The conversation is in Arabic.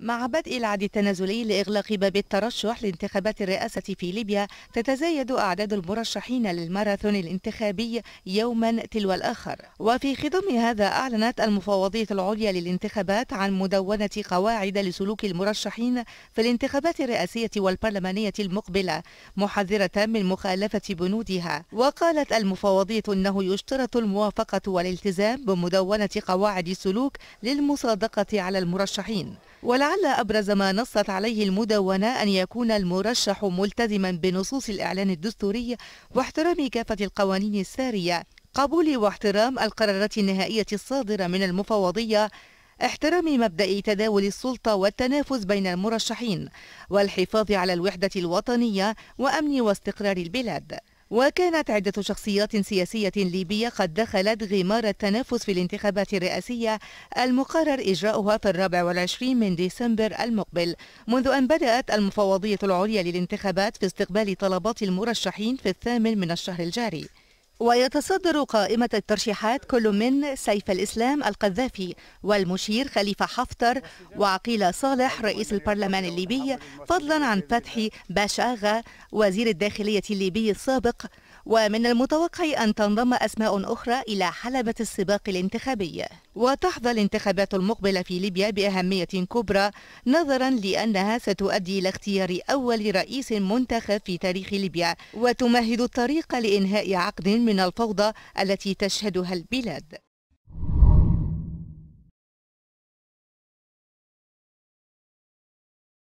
مع بدء العد التنازلي لإغلاق باب الترشح لانتخابات الرئاسة في ليبيا تتزايد أعداد المرشحين للماراثون الانتخابي يوما تلو الآخر وفي خضم هذا أعلنت المفوضية العليا للانتخابات عن مدونة قواعد لسلوك المرشحين في الانتخابات الرئاسية والبرلمانية المقبلة محذرة من مخالفة بنودها وقالت المفوضية أنه يشترط الموافقة والالتزام بمدونة قواعد السلوك للمصادقة على المرشحين ولا ولعل أبرز ما نصت عليه المدونة أن يكون المرشح ملتزما بنصوص الإعلان الدستوري واحترام كافة القوانين السارية قبول واحترام القرارات النهائية الصادرة من المفوضية احترام مبدأ تداول السلطة والتنافس بين المرشحين والحفاظ على الوحدة الوطنية وأمن واستقرار البلاد وكانت عدة شخصيات سياسية ليبية قد دخلت غمار التنافس في الانتخابات الرئاسية المقرر إجراؤها في الرابع والعشرين من ديسمبر المقبل منذ أن بدأت المفوضية العليا للانتخابات في استقبال طلبات المرشحين في الثامن من الشهر الجاري ويتصدر قائمة الترشيحات كل من سيف الإسلام القذافي والمشير خليفة حفتر وعقيل صالح رئيس البرلمان الليبي فضلا عن فتحي باشاغا وزير الداخلية الليبي السابق ومن المتوقع أن تنضم أسماء أخرى إلى حلبة السباق الانتخابي وتحظى الانتخابات المقبلة في ليبيا بأهمية كبرى نظرا لأنها ستؤدي إلى اختيار أول رئيس منتخب في تاريخ ليبيا وتمهد الطريق لإنهاء عقد من الفوضى التي تشهدها البلاد